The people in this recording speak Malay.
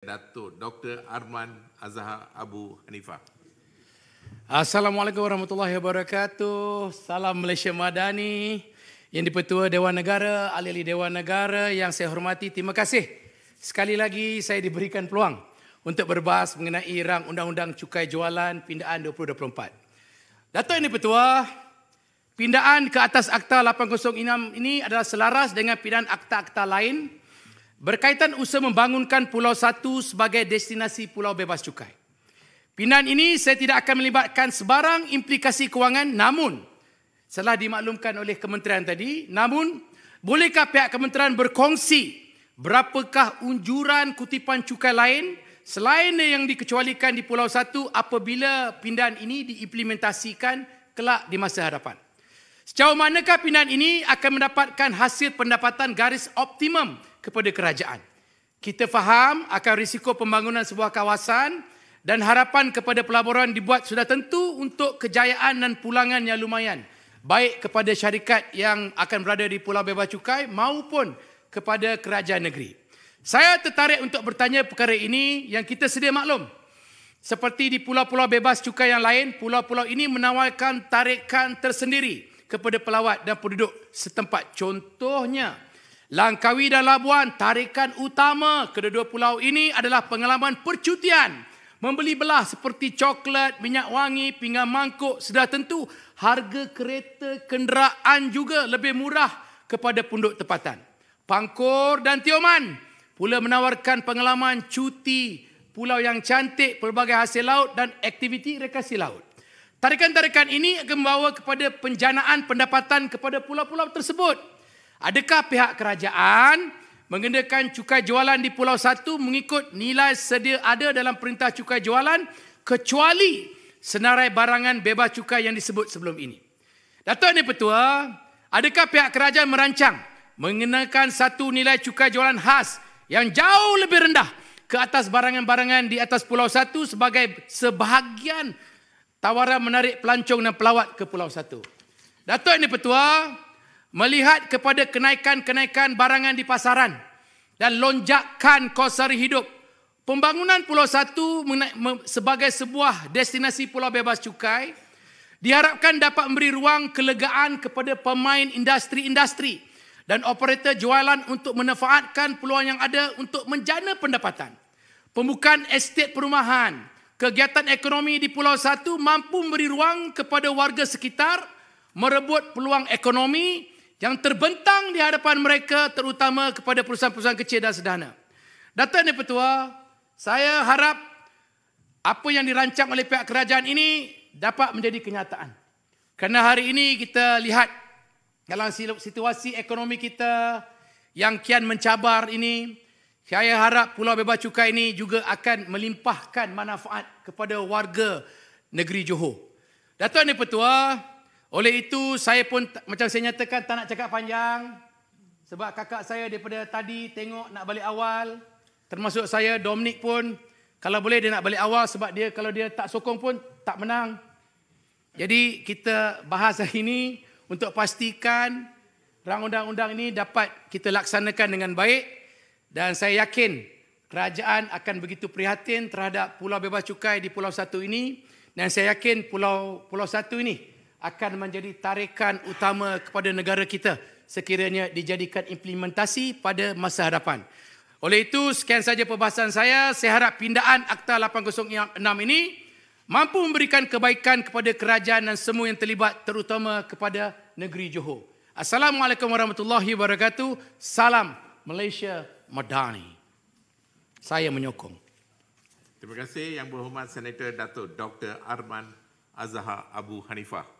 Dato Dr. Arman Azhar Abu Hanifah. Assalamualaikum warahmatullahi wabarakatuh. Salam Malaysia Madani. Yang dipertua Dewan Negara, ahli-ahli Dewan Negara yang saya hormati. Terima kasih. Sekali lagi saya diberikan peluang untuk berbahas mengenai rang Undang-Undang Cukai Jualan Pindaan 2024. Dato' ini, Pertua, pindaan ke atas Akta 806 ini adalah selaras dengan pindaan akta-akta lain berkaitan usaha membangunkan Pulau Satu sebagai destinasi Pulau Bebas Cukai. Pindahan ini saya tidak akan melibatkan sebarang implikasi kewangan namun setelah dimaklumkan oleh kementerian tadi namun bolehkah pihak kementerian berkongsi berapakah unjuran kutipan cukai lain selain yang dikecualikan di Pulau Satu apabila pindahan ini diimplementasikan kelak di masa hadapan. Sejauh manakah pindahan ini akan mendapatkan hasil pendapatan garis optimum kepada kerajaan. Kita faham akan risiko pembangunan sebuah kawasan dan harapan kepada pelaburan dibuat sudah tentu untuk kejayaan dan pulangan yang lumayan. Baik kepada syarikat yang akan berada di Pulau Bebas Cukai maupun kepada kerajaan negeri. Saya tertarik untuk bertanya perkara ini yang kita sedia maklum. Seperti di pulau-pulau bebas cukai yang lain, pulau-pulau ini menawarkan tarikan tersendiri kepada pelawat dan penduduk setempat. Contohnya, Langkawi dan Labuan, tarikan utama kedua-dua pulau ini adalah pengalaman percutian. Membeli belah seperti coklat, minyak wangi, pinggan mangkuk, sudah tentu harga kereta kenderaan juga lebih murah kepada punduk tempatan. Pangkor dan Tioman pula menawarkan pengalaman cuti pulau yang cantik, pelbagai hasil laut dan aktiviti rekreasi laut. Tarikan-tarikan ini akan membawa kepada penjanaan pendapatan kepada pulau-pulau tersebut. Adakah pihak kerajaan mengenakan cukai jualan di Pulau Satu mengikut nilai sedia ada dalam perintah cukai jualan kecuali senarai barangan bebas cukai yang disebut sebelum ini? Datuk Ni Petua, adakah pihak kerajaan merancang mengenakan satu nilai cukai jualan khas yang jauh lebih rendah ke atas barangan-barangan di atas Pulau Satu sebagai sebahagian tawaran menarik pelancong dan pelawat ke Pulau Satu? Datuk Ni Petua, melihat kepada kenaikan-kenaikan barangan di pasaran dan lonjakan kos sara hidup. Pembangunan Pulau Satu sebagai sebuah destinasi pulau bebas cukai diharapkan dapat memberi ruang kelegaan kepada pemain industri-industri dan operator jualan untuk menefaatkan peluang yang ada untuk menjana pendapatan. Pembukaan estet perumahan, kegiatan ekonomi di Pulau Satu mampu memberi ruang kepada warga sekitar merebut peluang ekonomi yang terbentang di hadapan mereka terutama kepada perusahaan-perusahaan kecil dan sederhana. Datuk dan Petua, saya harap apa yang dirancang oleh pihak kerajaan ini dapat menjadi kenyataan. Kerana hari ini kita lihat dalam situasi ekonomi kita yang kian mencabar ini, saya harap Pulau Bebas Cukai ini juga akan melimpahkan manfaat kepada warga negeri Johor. Datuk dan Petua, oleh itu saya pun macam saya nyatakan tak nak cakap panjang sebab kakak saya daripada tadi tengok nak balik awal termasuk saya Dominic pun kalau boleh dia nak balik awal sebab dia kalau dia tak sokong pun tak menang. Jadi kita bahas hari ini untuk pastikan rang undang-undang ini dapat kita laksanakan dengan baik dan saya yakin kerajaan akan begitu prihatin terhadap pulau bebas cukai di Pulau Satu ini dan saya yakin pulau Pulau Satu ini akan menjadi tarikan utama kepada negara kita sekiranya dijadikan implementasi pada masa hadapan. Oleh itu, sekian saja perbahasan saya. Saya harap pindaan Akta 806 ini mampu memberikan kebaikan kepada kerajaan dan semua yang terlibat terutama kepada negeri Johor. Assalamualaikum warahmatullahi wabarakatuh. Salam Malaysia Madani. Saya menyokong. Terima kasih Yang Berhormat Senator Dato' Dr. Arman Azhar Abu Hanifah.